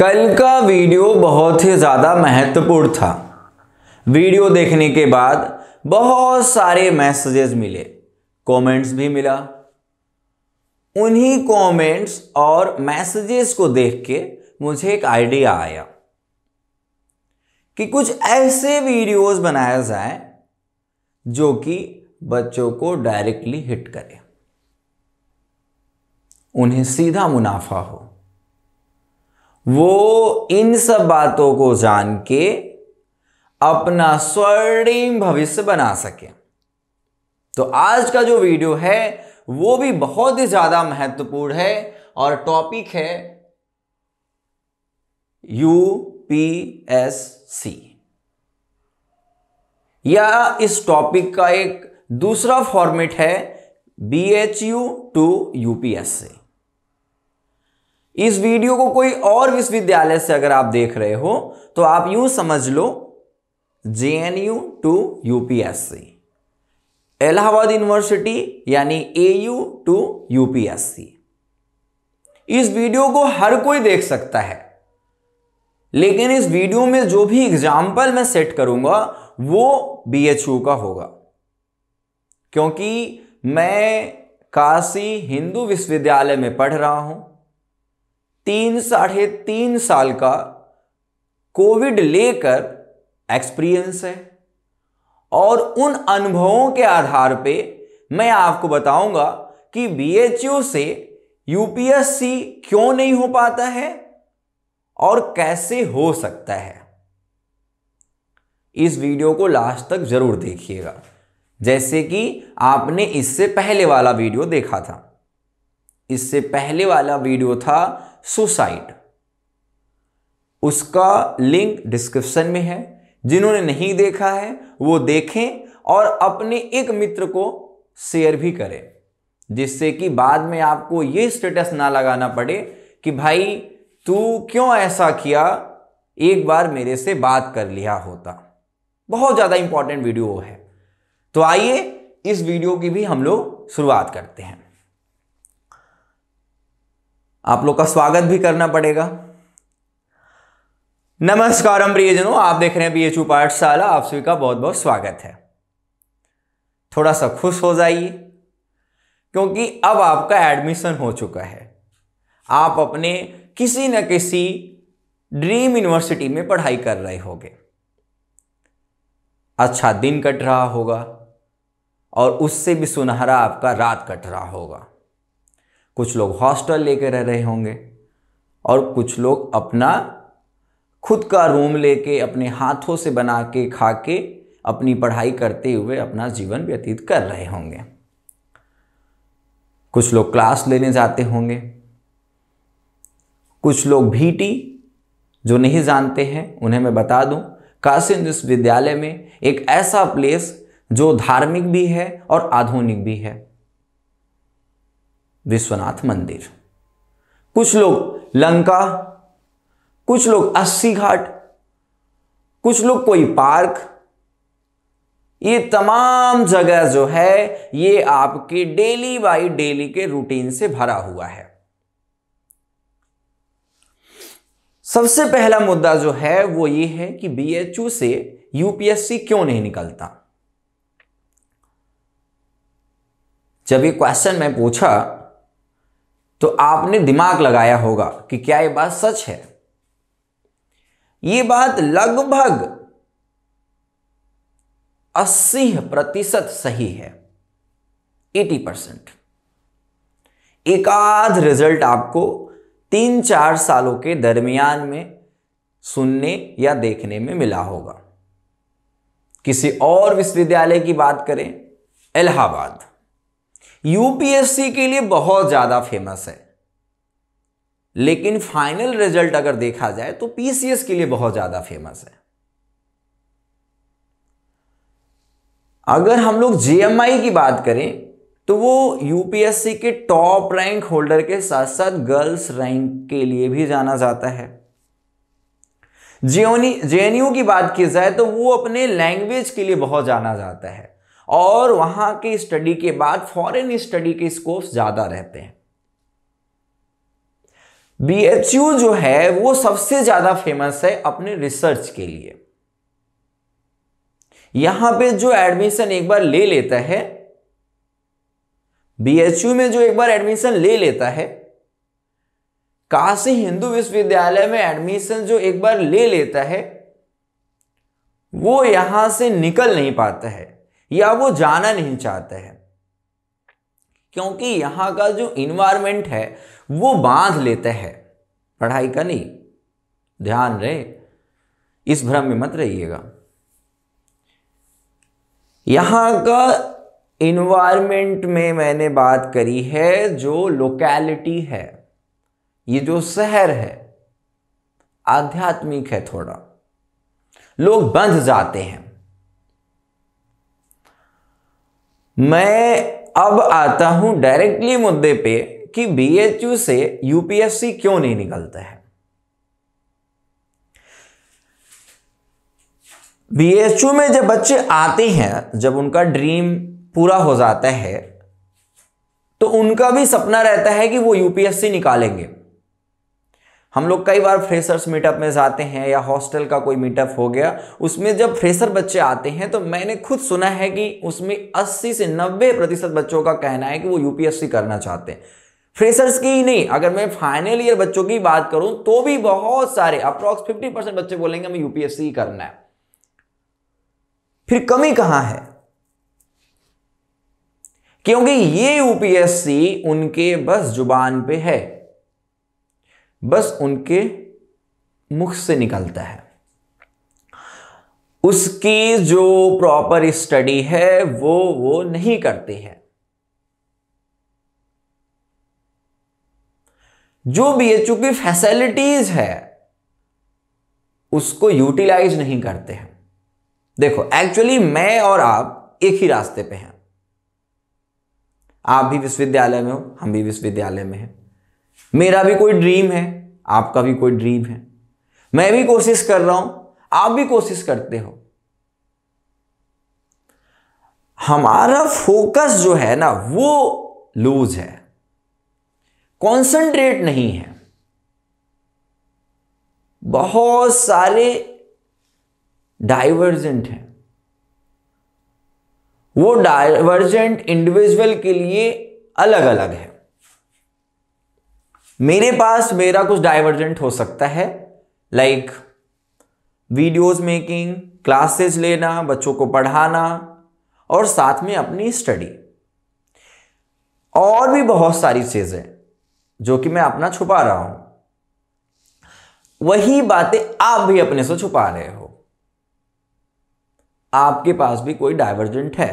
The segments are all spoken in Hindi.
कल का वीडियो बहुत ही ज़्यादा महत्वपूर्ण था वीडियो देखने के बाद बहुत सारे मैसेजेस मिले कमेंट्स भी मिला उन्हीं कमेंट्स और मैसेजेस को देख के मुझे एक आइडिया आया कि कुछ ऐसे वीडियोस बनाए जाए जो कि बच्चों को डायरेक्टली हिट करे उन्हें सीधा मुनाफा हो वो इन सब बातों को जान के अपना स्वर्णिम भविष्य बना सके तो आज का जो वीडियो है वो भी बहुत ही ज्यादा महत्वपूर्ण है और टॉपिक है यू पी एस सी या इस टॉपिक का एक दूसरा फॉर्मेट है B H U to UPSC इस वीडियो को कोई और विश्वविद्यालय से अगर आप देख रहे हो तो आप यूं समझ लो JNU to UPSC Allahabad university यानी एयू टू यूपीएससी इस वीडियो को हर कोई देख सकता है लेकिन इस वीडियो में जो भी एग्जाम्पल मैं सेट करूंगा वो बीएचयू का होगा क्योंकि मैं काशी हिंदू विश्वविद्यालय में पढ़ रहा हूं तीन साढ़े तीन साल का कोविड लेकर एक्सपीरियंस है और उन अनुभवों के आधार पे मैं आपको बताऊंगा कि बीएचयू से यूपीएससी क्यों नहीं हो पाता है और कैसे हो सकता है इस वीडियो को लास्ट तक जरूर देखिएगा जैसे कि आपने इससे पहले वाला वीडियो देखा था इससे पहले वाला वीडियो था सुसाइड उसका लिंक डिस्क्रिप्शन में है जिन्होंने नहीं देखा है वो देखें और अपने एक मित्र को शेयर भी करें जिससे कि बाद में आपको ये स्टेटस ना लगाना पड़े कि भाई तू क्यों ऐसा किया एक बार मेरे से बात कर लिया होता बहुत ज़्यादा इंपॉर्टेंट वीडियो है तो आइए इस वीडियो की भी हम लोग शुरुआत करते हैं आप लोग का स्वागत भी करना पड़ेगा नमस्कार हम प्रियजनों आप देख रहे हैं बी एच यू पाठशाला आप सभी का बहुत बहुत स्वागत है थोड़ा सा खुश हो जाइए क्योंकि अब आपका एडमिशन हो चुका है आप अपने किसी न किसी ड्रीम यूनिवर्सिटी में पढ़ाई कर रहे होंगे अच्छा दिन कट रहा होगा और उससे भी सुनहरा आपका रात कट रहा होगा कुछ लोग हॉस्टल लेके रह रहे होंगे और कुछ लोग अपना खुद का रूम लेके अपने हाथों से बना के खा के अपनी पढ़ाई करते हुए अपना जीवन व्यतीत कर रहे होंगे कुछ लोग क्लास लेने जाते होंगे कुछ लोग भीटी जो नहीं जानते हैं उन्हें मैं बता दूं काशी विश्वविद्यालय में एक ऐसा प्लेस जो धार्मिक भी है और आधुनिक भी है विश्वनाथ मंदिर कुछ लोग लंका कुछ लोग अस्सी घाट कुछ लोग कोई पार्क ये तमाम जगह जो है ये आपके डेली बाई डेली के रूटीन से भरा हुआ है सबसे पहला मुद्दा जो है वो ये है कि बीएचयू से यूपीएससी क्यों नहीं निकलता जब ये क्वेश्चन मैं पूछा तो आपने दिमाग लगाया होगा कि क्या ये बात सच है ये बात लगभग 80 प्रतिशत सही है 80 परसेंट एक आध रिजल्ट आपको तीन चार सालों के दरमियान में सुनने या देखने में मिला होगा किसी और विश्वविद्यालय की बात करें इलाहाबाद यूपीएससी के लिए बहुत ज़्यादा फेमस है लेकिन फाइनल रिजल्ट अगर देखा जाए तो पीसीएस के लिए बहुत ज़्यादा फेमस है अगर हम लोग जेएमआई की बात करें तो वो यूपीएससी के टॉप रैंक होल्डर के साथ साथ गर्ल्स रैंक के लिए भी जाना जाता है जेएनयू की बात की जाए तो वो अपने लैंग्वेज के लिए बहुत जाना जाता है और वहां की स्टडी के बाद फॉरेन स्टडी के स्कोप ज़्यादा रहते हैं बी जो है वो सबसे ज़्यादा फेमस है अपने रिसर्च के लिए यहां पे जो एडमिशन एक बार ले लेता है बी में जो एक बार एडमिशन ले लेता है काशी हिंदू विश्वविद्यालय में एडमिशन जो एक बार ले लेता है वो यहां से निकल नहीं पाता है या वो जाना नहीं चाहते हैं क्योंकि यहाँ का जो इन्वायरमेंट है वो बांध लेते हैं पढ़ाई का नहीं ध्यान रहे इस भ्रम में मत रहिएगा यहाँ का इन्वायरमेंट में मैंने बात करी है जो लोकेलिटी है ये जो शहर है आध्यात्मिक है थोड़ा लोग बंध जाते हैं मैं अब आता हूं डायरेक्टली मुद्दे पे कि बीएचयू से यूपीएससी क्यों नहीं निकलता है बीएचयू में जब बच्चे आते हैं जब उनका ड्रीम पूरा हो जाता है तो उनका भी सपना रहता है कि वो यूपीएससी निकालेंगे हम लोग कई बार फ्रेशर्स मीटअप में जाते हैं या हॉस्टल का कोई मीटअप हो गया उसमें जब फ्रेशर बच्चे आते हैं तो मैंने खुद सुना है कि उसमें 80 से 90 प्रतिशत बच्चों का कहना है कि वो यूपीएससी करना चाहते हैं फ्रेशर्स की ही नहीं अगर मैं फाइनल ईयर बच्चों की बात करूं तो भी बहुत सारे अप्रॉक्स फिफ्टी परसेंट बच्चे बोलेंगे हमें यूपीएससी ही करना है फिर कमी कहां है क्योंकि ये यूपीएससी उनके बस जुबान पे है बस उनके मुख से निकलता है उसकी जो प्रॉपर स्टडी है वो वो नहीं करते हैं जो बी एच की फैसिलिटीज है उसको यूटिलाइज नहीं करते हैं देखो एक्चुअली मैं और आप एक ही रास्ते पे हैं आप भी विश्वविद्यालय में हो हम भी विश्वविद्यालय में हैं मेरा भी कोई ड्रीम है आपका भी कोई ड्रीम है मैं भी कोशिश कर रहा हूं आप भी कोशिश करते हो हमारा फोकस जो है ना वो लूज है कंसंट्रेट नहीं है बहुत सारे डाइवर्जेंट हैं वो डाइवर्जेंट इंडिविजुअल के लिए अलग अलग है मेरे पास मेरा कुछ डाइवर्जेंट हो सकता है लाइक वीडियोस मेकिंग क्लासेस लेना बच्चों को पढ़ाना और साथ में अपनी स्टडी और भी बहुत सारी चीज़ें जो कि मैं अपना छुपा रहा हूं वही बातें आप भी अपने से छुपा रहे हो आपके पास भी कोई डाइवर्जेंट है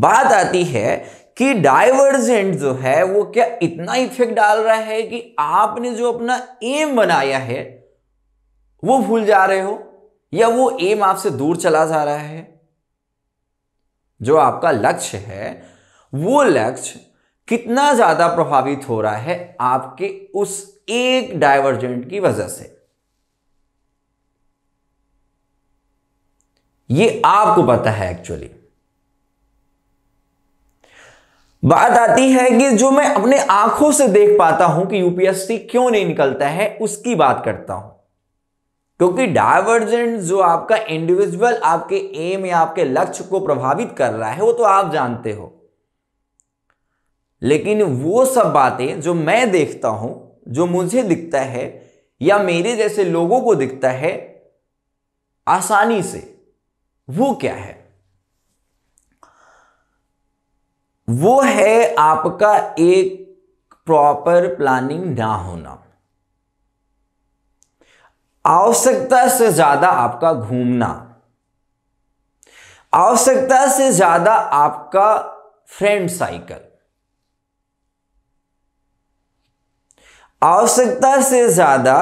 बात आती है कि डाइवर्जेंट जो है वो क्या इतना इफेक्ट डाल रहा है कि आपने जो अपना एम बनाया है वो भूल जा रहे हो या वो एम आपसे दूर चला जा रहा है जो आपका लक्ष्य है वो लक्ष्य कितना ज्यादा प्रभावित हो रहा है आपके उस एक डाइवर्जेंट की वजह से ये आपको पता है एक्चुअली बात आती है कि जो मैं अपने आंखों से देख पाता हूं कि यूपीएससी क्यों नहीं निकलता है उसकी बात करता हूं क्योंकि डायवर्जेंट जो आपका इंडिविजुअल आपके एम या आपके लक्ष्य को प्रभावित कर रहा है वो तो आप जानते हो लेकिन वो सब बातें जो मैं देखता हूं जो मुझे दिखता है या मेरे जैसे लोगों को दिखता है आसानी से वो क्या है वो है आपका एक प्रॉपर प्लानिंग ना होना आवश्यकता से ज्यादा आपका घूमना आवश्यकता से ज्यादा आपका फ्रेंड साइकिल आवश्यकता से ज्यादा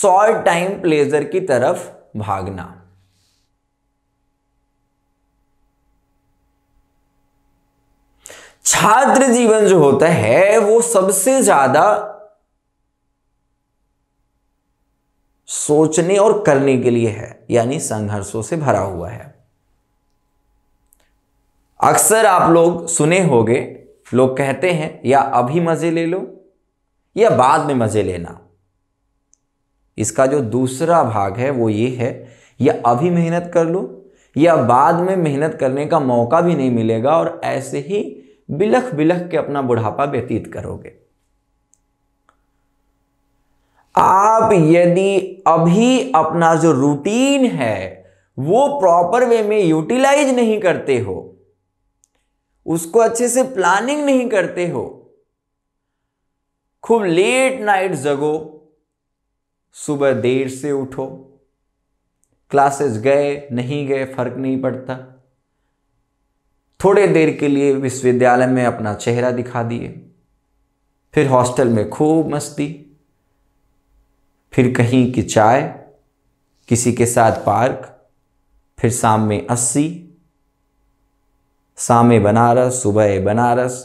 शॉर्ट टाइम प्लेजर की तरफ भागना छात्र जीवन जो होता है वो सबसे ज्यादा सोचने और करने के लिए है यानी संघर्षों से भरा हुआ है अक्सर आप लोग सुने होंगे लोग कहते हैं या अभी मजे ले लो या बाद में मजे लेना इसका जो दूसरा भाग है वो ये है या अभी मेहनत कर लो या बाद में मेहनत करने का मौका भी नहीं मिलेगा और ऐसे ही बिलख बिलख के अपना बुढ़ापा व्यतीत करोगे आप यदि अभी अपना जो रूटीन है वो प्रॉपर वे में यूटिलाइज नहीं करते हो उसको अच्छे से प्लानिंग नहीं करते हो खूब लेट नाइट जगो सुबह देर से उठो क्लासेस गए नहीं गए फर्क नहीं पड़ता थोड़े देर के लिए विश्वविद्यालय में अपना चेहरा दिखा दिए फिर हॉस्टल में खूब मस्ती फिर कहीं की चाय किसी के साथ पार्क फिर शाम में अस्सी शाम बनारस सुबह बनारस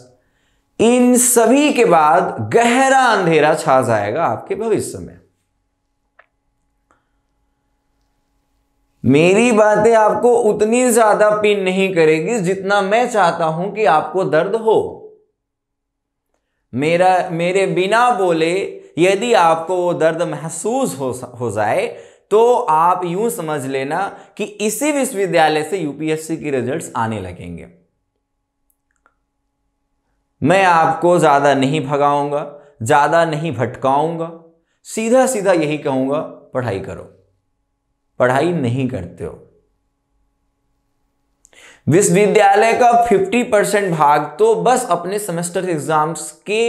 इन सभी के बाद गहरा अंधेरा छा जाएगा आपके भविष्य में मेरी बातें आपको उतनी ज्यादा पिन नहीं करेगी जितना मैं चाहता हूं कि आपको दर्द हो मेरा मेरे बिना बोले यदि आपको वो दर्द महसूस हो हो जाए तो आप यूं समझ लेना कि इसी विश्वविद्यालय से यूपीएससी के रिजल्ट्स आने लगेंगे मैं आपको ज़्यादा नहीं भगाऊंगा ज़्यादा नहीं भटकाऊंगा सीधा सीधा यही कहूंगा पढ़ाई करो पढ़ाई नहीं करते हो विश्वविद्यालय का 50 परसेंट भाग तो बस अपने सेमेस्टर एग्जाम्स के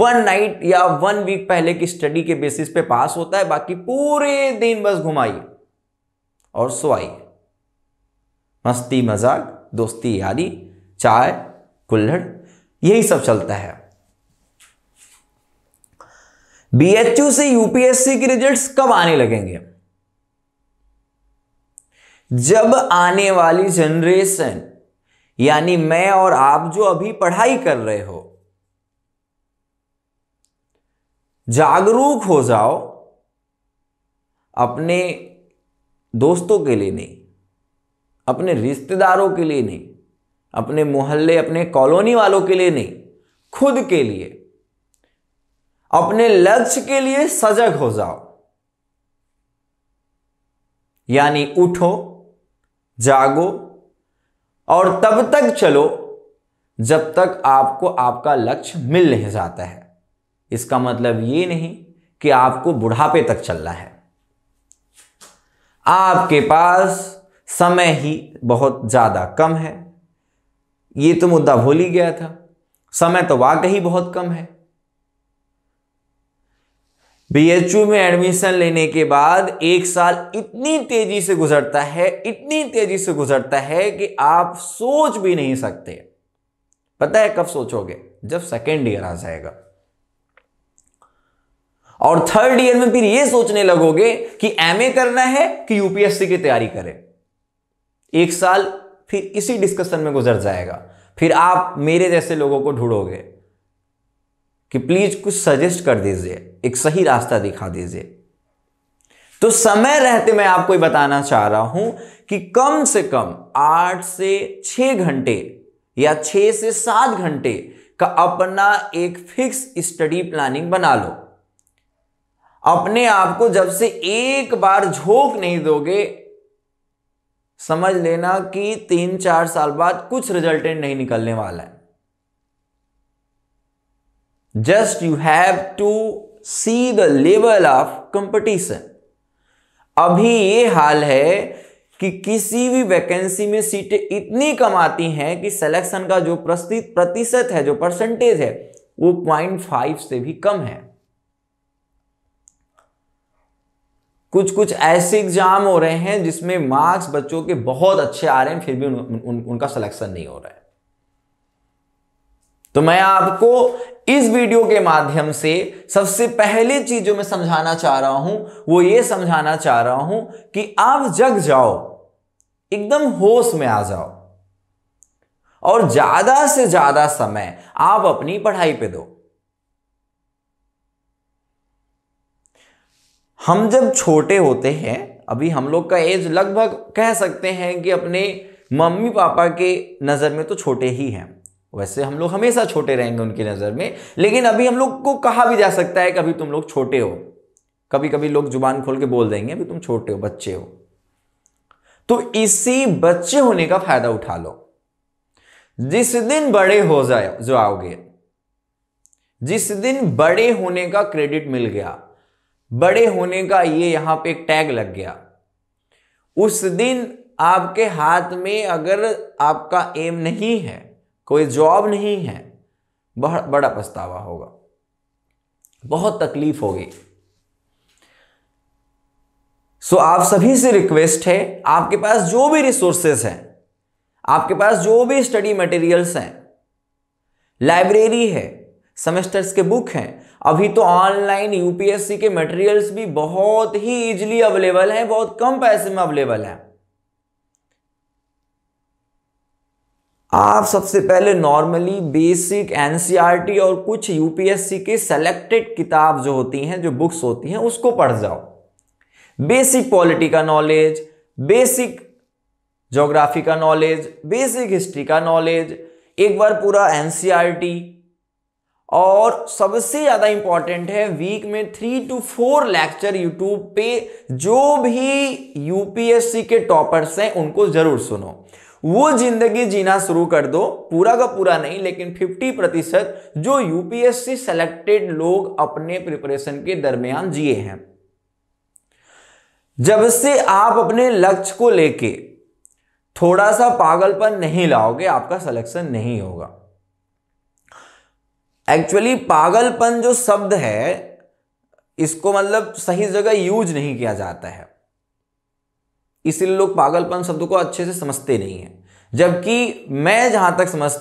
वन नाइट या वन वीक पहले की स्टडी के बेसिस पे पास होता है बाकी पूरे दिन बस घुमाइए और सोआइए मस्ती मजाक दोस्ती यारी चाय कुल्हड़ यही सब चलता है बीएचयू से यूपीएससी के रिजल्ट्स कब आने लगेंगे जब आने वाली जनरेशन यानी मैं और आप जो अभी पढ़ाई कर रहे हो जागरूक हो जाओ अपने दोस्तों के लिए नहीं अपने रिश्तेदारों के लिए नहीं अपने मोहल्ले अपने कॉलोनी वालों के लिए नहीं खुद के लिए अपने लक्ष्य के लिए सजग हो जाओ यानी उठो जागो और तब तक चलो जब तक आपको आपका लक्ष्य मिल नहीं जाता है इसका मतलब ये नहीं कि आपको बुढ़ापे तक चलना है आपके पास समय ही बहुत ज़्यादा कम है ये तो मुद्दा भूल ही गया था समय तो वाकई बहुत कम है बीएचयू में एडमिशन लेने के बाद एक साल इतनी तेजी से गुजरता है इतनी तेजी से गुजरता है कि आप सोच भी नहीं सकते पता है कब सोचोगे जब सेकेंड ईयर आ जाएगा और थर्ड ईयर में फिर यह सोचने लगोगे कि एमए करना है कि यूपीएससी की तैयारी करें एक साल फिर इसी डिस्कशन में गुजर जाएगा फिर आप मेरे जैसे लोगों को ढूंढोगे कि प्लीज़ कुछ सजेस्ट कर दीजिए एक सही रास्ता दिखा दीजिए तो समय रहते मैं आपको ये बताना चाह रहा हूं कि कम से कम आठ से छः घंटे या छः से सात घंटे का अपना एक फिक्स स्टडी प्लानिंग बना लो अपने आप को जब से एक बार झोंक नहीं दोगे समझ लेना कि तीन चार साल बाद कुछ रिजल्टेंट नहीं निकलने वाला है just you have to see the level of competition अभी ये हाल है कि किसी भी वैकेंसी में सीटें इतनी कम आती हैं कि सिलेक्शन का जो प्रस्तुत प्रतिशत है जो परसेंटेज है वो पॉइंट फाइव से भी कम है कुछ कुछ ऐसे एग्जाम हो रहे हैं जिसमें मार्क्स बच्चों के बहुत अच्छे आ रहे हैं फिर भी उन, उन, उनका सिलेक्शन नहीं हो रहा है तो मैं आपको इस वीडियो के माध्यम से सबसे पहले चीज जो मैं समझाना चाह रहा हूं वो ये समझाना चाह रहा हूं कि आप जग जाओ एकदम होश में आ जाओ और ज्यादा से ज्यादा समय आप अपनी पढ़ाई पे दो हम जब छोटे होते हैं अभी हम लोग का एज लगभग कह सकते हैं कि अपने मम्मी पापा के नज़र में तो छोटे ही हैं वैसे हम लोग हमेशा छोटे रहेंगे उनकी नज़र में लेकिन अभी हम लोग को कहा भी जा सकता है कि अभी तुम लोग छोटे हो कभी कभी लोग जुबान खोल के बोल देंगे अभी तुम छोटे हो बच्चे हो तो इसी बच्चे होने का फायदा उठा लो जिस दिन बड़े हो जाए जो आओगे जिस दिन बड़े होने का क्रेडिट मिल गया बड़े होने का ये यहां पे एक टैग लग गया उस दिन आपके हाथ में अगर आपका एम नहीं है कोई जॉब नहीं है बहुत बड़ा पछतावा होगा बहुत तकलीफ होगी सो so, आप सभी से रिक्वेस्ट है आपके पास जो भी रिसोर्सेस हैं आपके पास जो भी स्टडी मटेरियल्स हैं लाइब्रेरी है सेमेस्टर्स के बुक हैं अभी तो ऑनलाइन यूपीएससी के मटेरियल्स भी बहुत ही इजीली अवेलेबल हैं बहुत कम पैसे में अवेलेबल हैं आप सबसे पहले नॉर्मली बेसिक एनसीईआरटी और कुछ यूपीएससी के सेलेक्टेड किताब जो होती हैं जो बुक्स होती हैं उसको पढ़ जाओ बेसिक पॉलिटी का नॉलेज बेसिक जोग्राफी का नॉलेज बेसिक हिस्ट्री का नॉलेज एक बार पूरा एनसीईआरटी e और सबसे ज़्यादा इम्पॉर्टेंट है वीक में three two four lecture YouTube पे जो भी यूपीएससी के टॉपर्स हैं उनको ज़रूर सुनो वो जिंदगी जीना शुरू कर दो पूरा का पूरा नहीं लेकिन 50 प्रतिशत जो यूपीएससी सेलेक्टेड लोग अपने प्रिपरेशन के दरमियान जिए हैं जब से आप अपने लक्ष्य को लेके थोड़ा सा पागलपन नहीं लाओगे आपका सिलेक्शन नहीं होगा एक्चुअली पागलपन जो शब्द है इसको मतलब सही जगह यूज नहीं किया जाता है इसीलिए लोग पागलपन शब्द को अच्छे से समझते नहीं हैं जबकि मैं जहां तक समझ